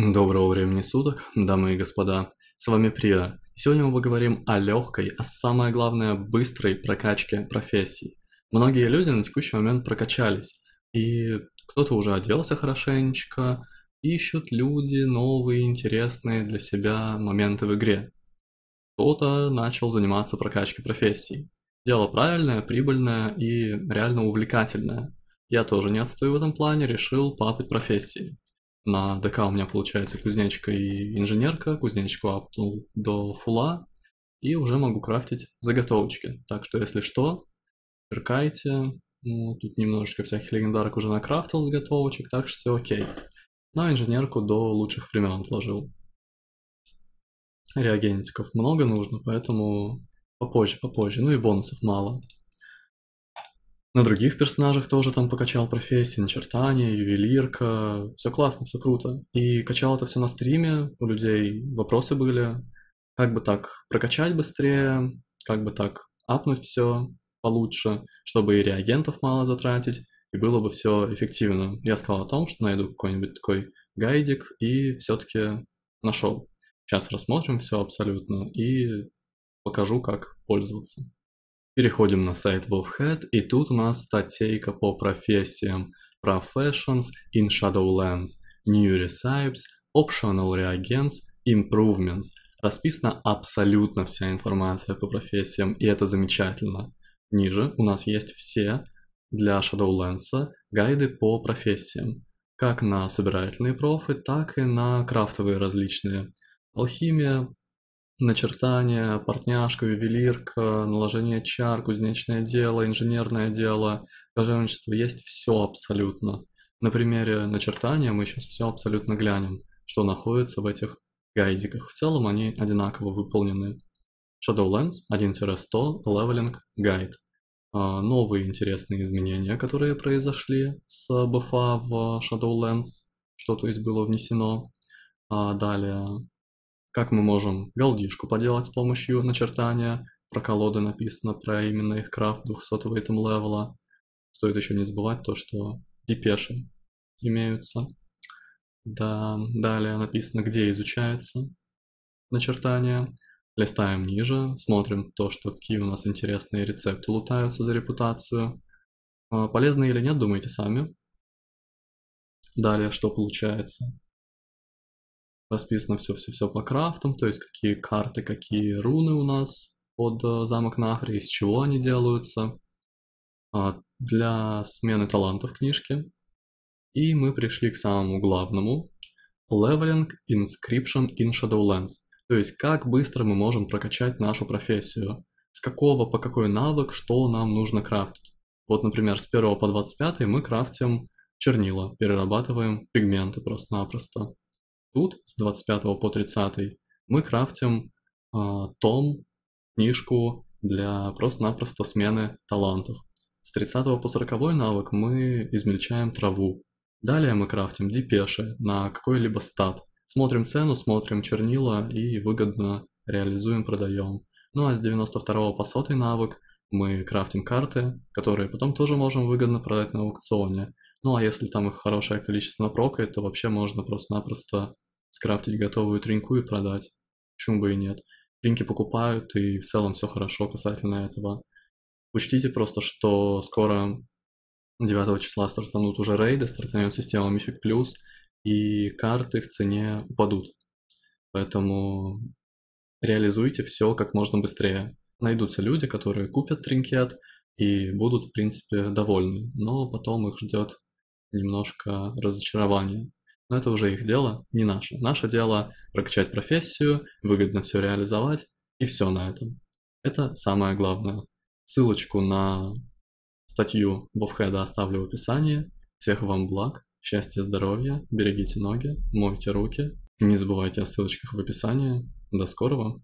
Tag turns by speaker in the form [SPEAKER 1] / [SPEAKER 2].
[SPEAKER 1] Доброго времени суток, дамы и господа. С вами Прия. Сегодня мы поговорим о легкой, а самое главное быстрой прокачке профессий. Многие люди на текущий момент прокачались, и кто-то уже оделся хорошенечко, ищут люди новые, интересные для себя моменты в игре. Кто-то начал заниматься прокачкой профессий. Дело правильное, прибыльное и реально увлекательное. Я тоже не отстою в этом плане, решил папать профессии. На ДК у меня получается кузнечка и инженерка, кузнечку апнул до фула, и уже могу крафтить заготовочки. Так что, если что, черкайте. Ну, тут немножечко всяких легендарок уже накрафтил заготовочек, так что все окей. Но инженерку до лучших времен отложил. Реагентиков много нужно, поэтому попозже, попозже. Ну и бонусов мало. На других персонажах тоже там покачал профессии, начертания, ювелирка. Все классно, все круто. И качал это все на стриме, у людей вопросы были. Как бы так прокачать быстрее, как бы так апнуть все получше, чтобы и реагентов мало затратить, и было бы все эффективно. Я сказал о том, что найду какой-нибудь такой гайдик, и все-таки нашел. Сейчас рассмотрим все абсолютно и покажу, как пользоваться. Переходим на сайт WolfHead, и тут у нас статейка по профессиям Professions in Shadowlands, New Recipes, Optional Reagents, Improvements. Расписана абсолютно вся информация по профессиям, и это замечательно. Ниже у нас есть все для Shadowlands гайды по профессиям, как на собирательные профы, так и на крафтовые различные. Алхимия, начертание, портняшка, ювелирка, наложение чар, кузнечное дело, инженерное дело, пожарничество, есть все абсолютно. На примере начертания мы сейчас все абсолютно глянем, что находится в этих гайдиках. В целом они одинаково выполнены. Shadowlands 1-100 Leveling Guide. А, новые интересные изменения, которые произошли с бафа в Shadowlands, что то из было внесено. А, далее как мы можем голдишку поделать с помощью начертания. Про колоды написано, про именно их крафт 200 этом левела. Стоит еще не забывать то, что депеши имеются. Да, далее написано, где изучается начертание. Листаем ниже, смотрим то, что какие у нас интересные рецепты лутаются за репутацию. А, полезны или нет, думайте сами. Далее, что получается расписано все-все-все по крафтам, то есть какие карты, какие руны у нас под э, замок Нахри, из чего они делаются. А, для смены талантов книжки. И мы пришли к самому главному. Leveling Inscription in Shadowlands. То есть как быстро мы можем прокачать нашу профессию. С какого по какой навык, что нам нужно крафтить. Вот, например, с 1 по 25 мы крафтим чернила, перерабатываем пигменты просто-напросто. Тут с 25 по 30 мы крафтим э, том, книжку для просто-напросто смены талантов. С 30 по 40 навык мы измельчаем траву. Далее мы крафтим депеши на какой-либо стат. Смотрим цену, смотрим чернила и выгодно реализуем, продаем. Ну а с 92 по 100 навык мы крафтим карты, которые потом тоже можем выгодно продать на аукционе. Ну а если там их хорошее количество напрокает, то вообще можно просто-напросто скрафтить готовую тринку и продать. Почему бы и нет? Тринки покупают, и в целом все хорошо касательно этого. Учтите просто, что скоро 9 числа стартанут уже рейды, стартанет система Мифик Плюс, и карты в цене упадут. Поэтому реализуйте все как можно быстрее. Найдутся люди, которые купят тринкет и будут, в принципе, довольны, но потом их ждет немножко разочарования. Но это уже их дело, не наше. Наше дело прокачать профессию, выгодно все реализовать, и все на этом. Это самое главное. Ссылочку на статью Вовхеда оставлю в описании. Всех вам благ, счастья, здоровья, берегите ноги, мойте руки. Не забывайте о ссылочках в описании. До скорого!